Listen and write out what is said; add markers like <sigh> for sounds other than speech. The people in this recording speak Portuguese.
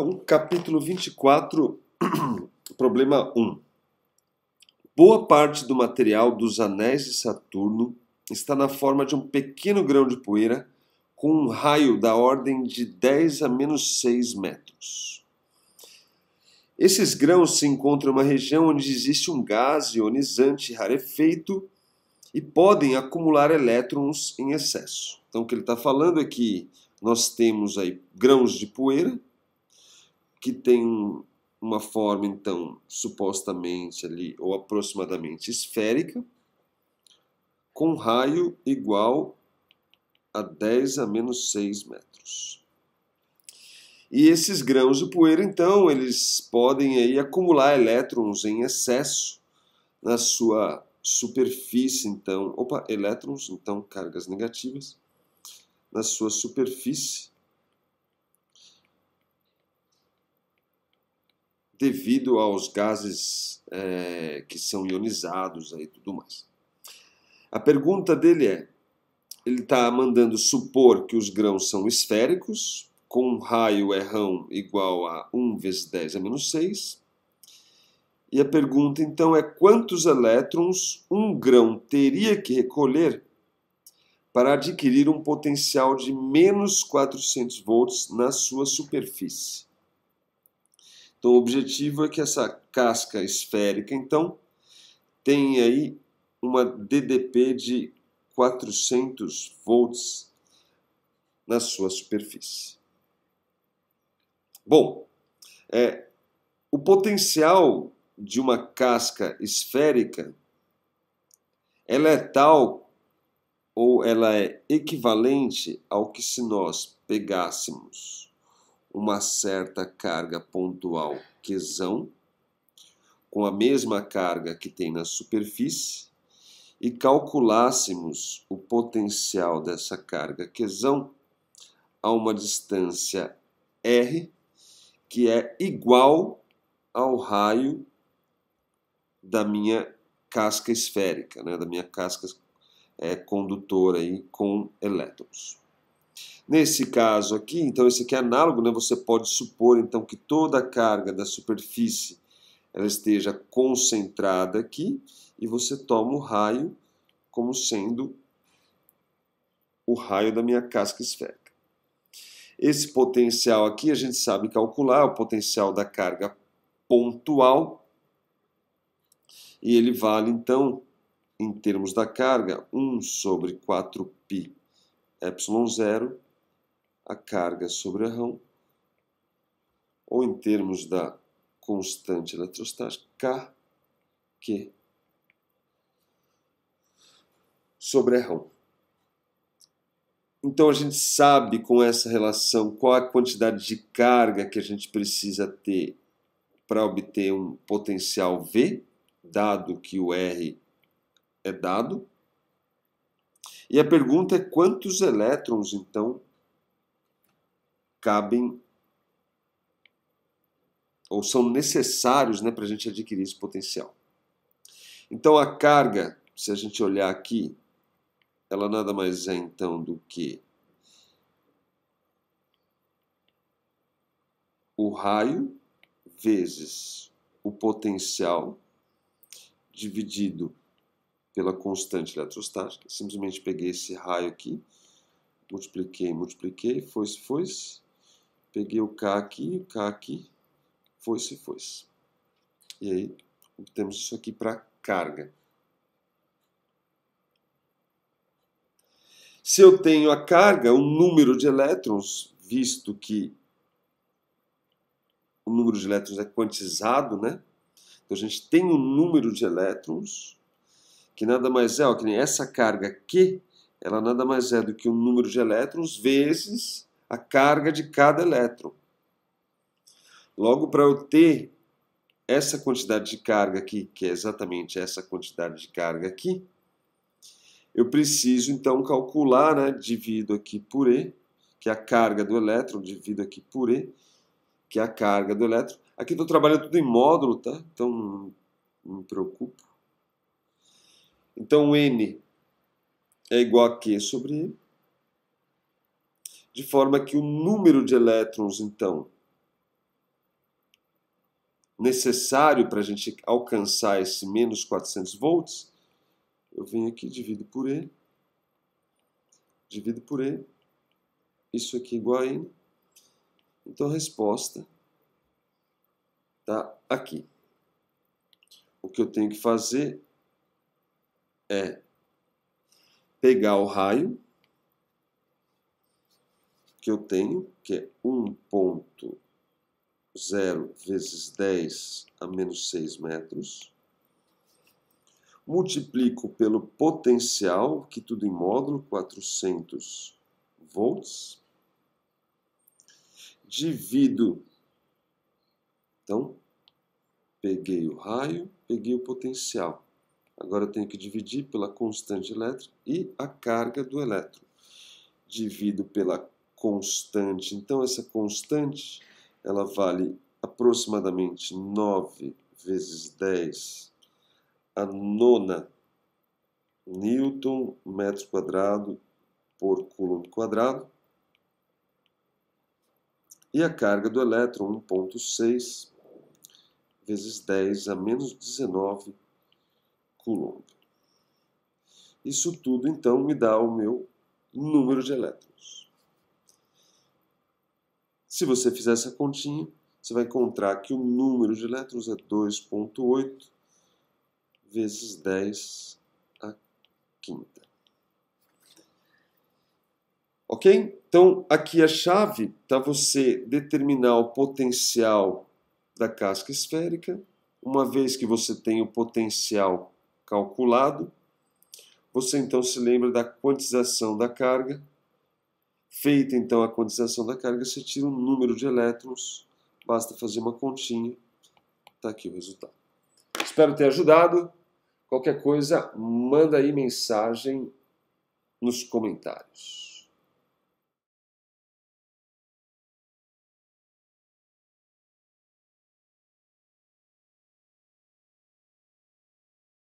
Então, capítulo 24, <clears throat> problema 1. Boa parte do material dos anéis de Saturno está na forma de um pequeno grão de poeira com um raio da ordem de 10 a menos 6 metros. Esses grãos se encontram em uma região onde existe um gás ionizante rarefeito e podem acumular elétrons em excesso. Então, o que ele está falando é que nós temos aí grãos de poeira que tem uma forma, então, supostamente ali, ou aproximadamente esférica, com raio igual a 10 a menos 6 metros. E esses grãos de poeira, então, eles podem aí acumular elétrons em excesso na sua superfície, então, opa, elétrons, então cargas negativas, na sua superfície, devido aos gases é, que são ionizados e tudo mais. A pergunta dele é: ele está mandando supor que os grãos são esféricos, com um raio errão igual a 1 vezes 10 a menos 6. E a pergunta então é: quantos elétrons um grão teria que recolher para adquirir um potencial de menos 400 volts na sua superfície? Então, o objetivo é que essa casca esférica, então, tenha aí uma DDP de 400 volts na sua superfície. Bom, é, o potencial de uma casca esférica ela é tal ou ela é equivalente ao que se nós pegássemos uma certa carga pontual quesão, com a mesma carga que tem na superfície, e calculássemos o potencial dessa carga quesão a uma distância r, que é igual ao raio da minha casca esférica, né, da minha casca é, condutora aí com elétrons. Nesse caso aqui, então esse aqui é análogo, né? Você pode supor então que toda a carga da superfície ela esteja concentrada aqui e você toma o raio como sendo o raio da minha casca esférica. Esse potencial aqui a gente sabe calcular, é o potencial da carga pontual, e ele vale então, em termos da carga, 1 sobre 4π ε0, a carga sobre a rão, ou em termos da constante eletrostática, K, Q, sobre a rão. Então a gente sabe com essa relação qual a quantidade de carga que a gente precisa ter para obter um potencial V, dado que o R é dado. E a pergunta é quantos elétrons, então, cabem ou são necessários né, para a gente adquirir esse potencial. Então a carga, se a gente olhar aqui, ela nada mais é então do que o raio vezes o potencial dividido pela constante eletrostática. Simplesmente peguei esse raio aqui, multipliquei, multipliquei, foi-se, foi-se. Peguei o K aqui, o K aqui, foi-se, foi-se. E aí, obtemos isso aqui para carga. Se eu tenho a carga, o número de elétrons, visto que o número de elétrons é quantizado, né? Então a gente tem o um número de elétrons que nada mais é, ó, que nem essa carga Q, ela nada mais é do que o um número de elétrons vezes a carga de cada elétron. Logo, para eu ter essa quantidade de carga aqui, que é exatamente essa quantidade de carga aqui, eu preciso então calcular, né, divido aqui por E, que é a carga do elétron, divido aqui por E, que é a carga do elétron. Aqui estou trabalhando tudo em módulo, tá? Então não me preocupo. Então, N é igual a Q sobre I, de forma que o número de elétrons, então, necessário para a gente alcançar esse menos 400 volts, eu venho aqui, divido por E, divido por E, isso aqui é igual a N. Então, a resposta está aqui. O que eu tenho que fazer é pegar o raio que eu tenho, que é 1.0 vezes 10 a menos 6 metros, multiplico pelo potencial, que tudo em módulo, 400 volts, divido, então, peguei o raio, peguei o potencial Agora eu tenho que dividir pela constante elétrica e a carga do elétron. Divido pela constante. Então essa constante ela vale aproximadamente 9 vezes 10 a nona newton metro quadrado por coulomb quadrado. E a carga do elétron 1.6 vezes 10 a menos 19 Coulomb. Isso tudo, então, me dá o meu número de elétrons. Se você fizer essa continha, você vai encontrar que o número de elétrons é 2.8 vezes 10 a quinta. Ok? Então, aqui a chave está você determinar o potencial da casca esférica. Uma vez que você tem o potencial calculado. Você então se lembra da quantização da carga. Feita então a quantização da carga, você tira o número de elétrons. Basta fazer uma continha. Está aqui o resultado. Espero ter ajudado. Qualquer coisa, manda aí mensagem nos comentários.